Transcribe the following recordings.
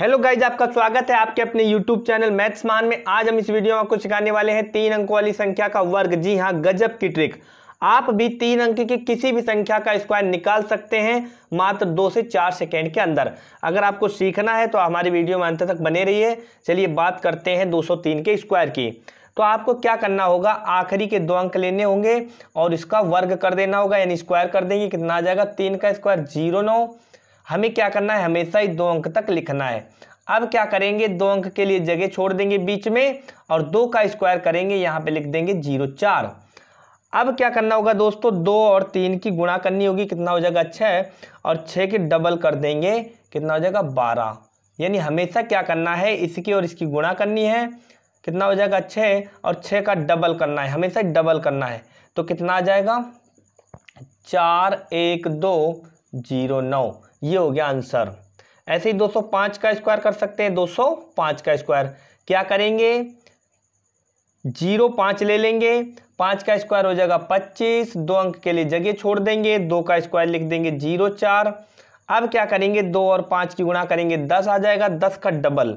hello guys आपका स्वागत है आपके अपने यूट्यूब चैनल मैथ्स मान में आज हम इस वीडियो में आपको सिखाने वाले हैं तीन अंकों वाली संख्या का वर्ग जी हाँ गजब की ट्रिक आप भी तीन अंक की किसी भी संख्या का स्क्वायर निकाल सकते हैं मात्र दो से चार सेकेंड के अंदर अगर आपको सीखना है तो हमारी वीडियो में अंत तक बने रही चलिए बात करते हैं दो के स्क्वायर की तो आपको क्या करना होगा आखिरी के दो अंक लेने होंगे और इसका वर्ग कर देना होगा यानी स्क्वायर कर देंगे कितना आ जाएगा तीन का स्क्वायर जीरो नौ हमें क्या करना है हमेशा ही दो अंक तक लिखना है अब क्या करेंगे दो अंक के लिए जगह छोड़ देंगे बीच में और दो का स्क्वायर करेंगे यहाँ पे लिख देंगे जीरो चार अब क्या करना होगा दोस्तों दो और तीन की गुणा करनी होगी कितना हो जाएगा छः और छः के डबल कर देंगे कितना हो जाएगा बारह यानी हमेशा क्या करना है इसकी और इसकी गुणा करनी है कितना हो जाएगा छः और छः का डबल करना है हमेशा डबल करना है तो कितना आ जाएगा चार एक दो जीरो नौ ये हो गया आंसर ऐसे ही 205 का स्क्वायर कर सकते हैं 205 का स्क्वायर क्या करेंगे जीरो पाँच ले लेंगे पाँच का स्क्वायर हो जाएगा पच्चीस दो अंक के लिए जगह छोड़ देंगे दो का स्क्वायर लिख देंगे जीरो चार अब क्या करेंगे दो और पाँच की गुणा करेंगे दस आ जाएगा दस का डबल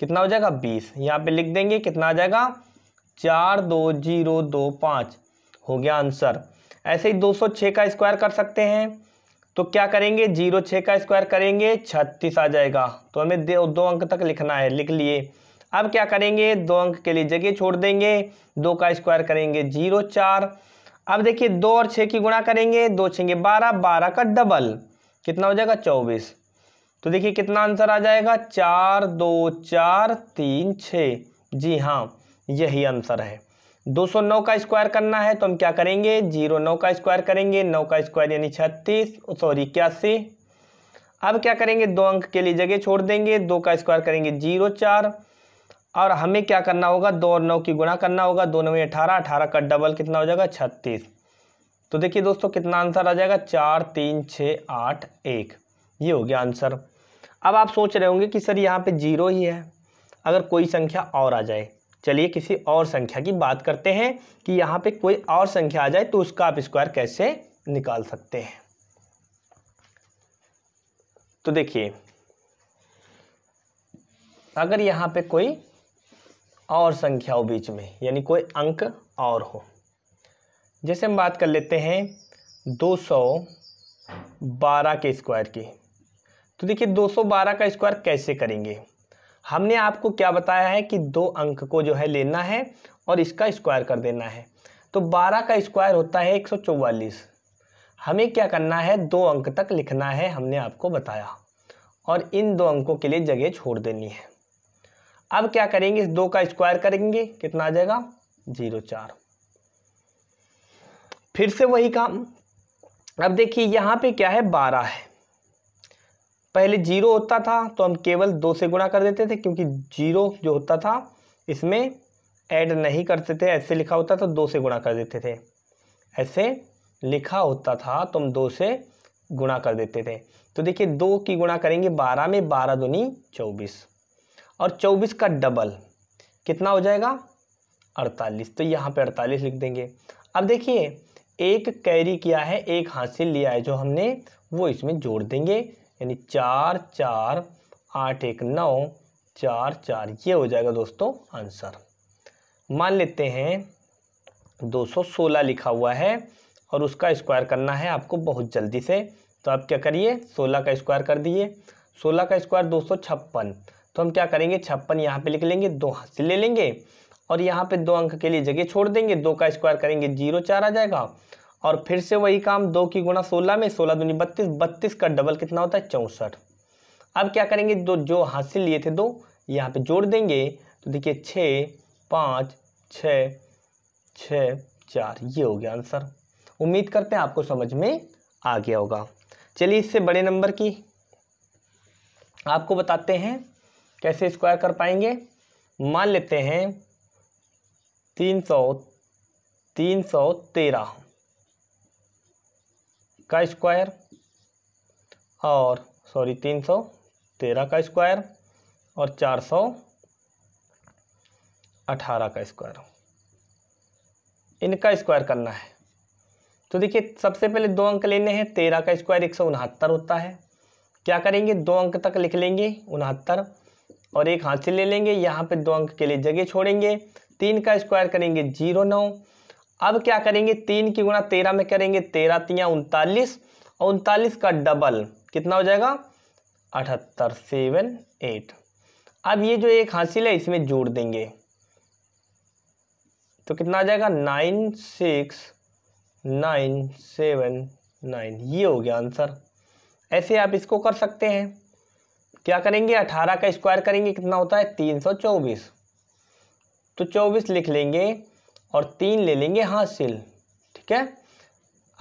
कितना हो जाएगा बीस यहाँ पे लिख देंगे कितना आ जाएगा चार दो जीरो दो पाँच हो गया आंसर ऐसे ही दो सौ छः का स्क्वायर कर सकते हैं तो क्या करेंगे जीरो छः का स्क्वायर करेंगे छत्तीस आ जाएगा तो हमें दो, दो अंक तक लिखना है लिख लिए अब क्या करेंगे दो अंक के लिए जगह छोड़ देंगे दो का स्क्वायर करेंगे जीरो चार अब देखिए दो और छः की गुणा करेंगे दो छेंगे बारह बारह का डबल कितना हो जाएगा चौबीस तो देखिए कितना आंसर आ जाएगा चार दो चार तीन छः जी हाँ यही आंसर है 209 का स्क्वायर करना है तो हम क्या करेंगे जीरो नौ का स्क्वायर करेंगे नौ का स्क्वायर यानी छत्तीस सॉरी इक्यासी अब क्या करेंगे दो अंक के लिए जगह छोड़ देंगे दो का स्क्वायर करेंगे जीरो चार और हमें क्या करना होगा दो और नौ की गुणा करना होगा दो नौ अठारह अठारह का डबल कितना हो जाएगा छत्तीस तो देखिए दोस्तों कितना आंसर आ जाएगा चार तीन छः आठ एक ये हो गया आंसर अब आप सोच रहे होंगे कि सर यहाँ पे जीरो ही है अगर कोई संख्या और आ जाए चलिए किसी और संख्या की बात करते हैं कि यहाँ पे कोई और संख्या आ जाए तो उसका आप स्क्वायर कैसे निकाल सकते हैं तो देखिए अगर यहाँ पे कोई और संख्या हो बीच में यानी कोई अंक और हो जैसे हम बात कर लेते हैं दो सौ बारह के स्क्वायर की तो देखिए दो सौ बारह का स्क्वायर कैसे करेंगे हमने आपको क्या बताया है कि दो अंक को जो है लेना है और इसका स्क्वायर कर देना है तो बारह का स्क्वायर होता है एक हमें क्या करना है दो अंक तक लिखना है हमने आपको बताया और इन दो अंकों के लिए जगह छोड़ देनी है अब क्या करेंगे इस दो का स्क्वायर करेंगे कितना आ जाएगा जीरो चार फिर से वही काम अब देखिए यहाँ पे क्या है बारह है पहले जीरो होता था तो हम केवल दो से गुणा कर देते थे क्योंकि जीरो जो होता था इसमें ऐड नहीं करते थे ऐसे लिखा होता था दो से गुणा कर देते थे ऐसे लिखा होता था तो हम दो से गुणा कर देते थे तो देखिए दो की गुणा करेंगे बारह में बारह दुनी चौबीस और चौबीस का डबल कितना हो जाएगा अड़तालीस तो यहाँ पे अड़तालीस लिख देंगे अब देखिए एक कैरी किया है एक हासिल लिया है जो हमने वो इसमें जोड़ देंगे यानी चार चार आठ एक नौ चार चार ये हो जाएगा दोस्तों आंसर मान लेते हैं 216 लिखा हुआ है और उसका स्क्वायर करना है आपको बहुत जल्दी से तो आप क्या करिए 16 का स्क्वायर कर दिए 16 का स्क्वायर दो तो हम क्या करेंगे छप्पन यहाँ पे लिख लेंगे दो से ले लेंगे और यहाँ पे दो अंक के लिए जगह छोड़ देंगे दो का स्क्वायर करेंगे जीरो चार आ जाएगा और फिर से वही काम दो की गुणा सोलह में सोलह दूनी बत्तीस बत्तीस का डबल कितना होता है चौंसठ अब क्या करेंगे दो जो हासिल लिए थे दो यहाँ पे जोड़ देंगे तो देखिए छः पाँच छ छः चार ये हो गया आंसर उम्मीद करते हैं आपको समझ में आ गया होगा चलिए इससे बड़े नंबर की आपको बताते हैं कैसे स्क्वायर कर पाएंगे मान लेते हैं तीन सौ तीन सौ तेरह का स्क्वायर और सॉरी तीन सौ तेरह का स्क्वायर और चार सौ अठारह का स्क्वायर इनका स्क्वायर करना है तो देखिए सबसे पहले दो अंक लेने हैं तेरह का स्क्वायर एक सौ उनहत्तर होता है क्या करेंगे दो अंक तक लिख लेंगे उनहत्तर और एक हाथ से ले लेंगे यहाँ पे दो अंक के लिए जगह छोड़ेंगे तीन का स्क्वायर करेंगे जीरो नौ अब क्या करेंगे तीन की गुणा तेरह में करेंगे तेरह तिया उनतालीस और उनतालीस का डबल कितना हो जाएगा अठहत्तर सेवन एट अब ये जो एक हासिल है इसमें जोड़ देंगे तो कितना आ जाएगा nine six nine seven nine ये हो गया आंसर ऐसे आप इसको कर सकते हैं क्या करेंगे अठारह का स्क्वायर करेंगे कितना होता है तीन सौ चौबीस तो चौबीस लिख लेंगे और तीन ले लेंगे हासिल ठीक है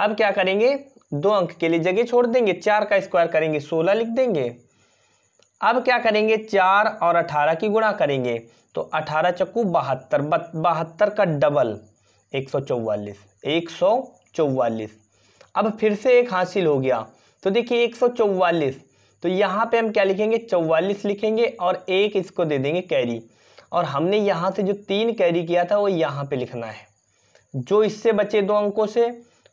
अब क्या करेंगे दो अंक के लिए जगह छोड़ देंगे चार का स्क्वायर करेंगे सोलह लिख देंगे अब क्या करेंगे चार और अठारह की गुणा करेंगे तो अठारह चक्कू बहत्तर बहत्तर का डबल एक सौ चौवालीस एक सौ चौवालीस अब फिर से एक हासिल हो गया तो देखिए एक सौ चौवालीस तो यहाँ पे हम क्या लिखेंगे चौवालीस लिखेंगे और एक इसको दे देंगे कैरी और हमने यहाँ से जो तीन कैरी किया था वो यहाँ पे लिखना है जो इससे बचे दो अंकों से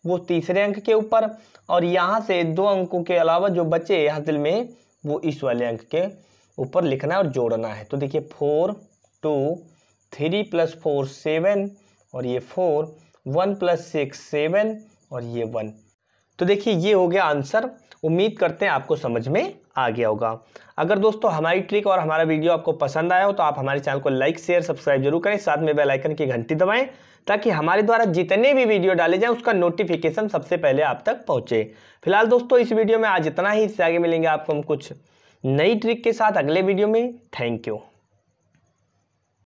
वो तीसरे अंक के ऊपर और यहाँ से दो अंकों के अलावा जो बचे हासिल में वो इस वाले अंक के ऊपर लिखना है और जोड़ना है तो देखिए four two three plus four seven और ये four one plus six seven और ये वन तो देखिए ये हो गया आंसर उम्मीद करते हैं आपको समझ में आ गया होगा अगर दोस्तों हमारी ट्रिक और हमारा वीडियो आपको पसंद आया हो तो आप हमारे चैनल को लाइक शेयर सब्सक्राइब जरूर करें साथ में बेल आइकन की घंटी दबाएं ताकि हमारे द्वारा जितने भी वीडियो डाले जाएं उसका नोटिफिकेशन सबसे पहले आप तक पहुंचे फिलहाल दोस्तों इस वीडियो में आज इतना ही इससे आगे मिलेंगे आपको हम कुछ नई ट्रिक के साथ अगले वीडियो में थैंक यू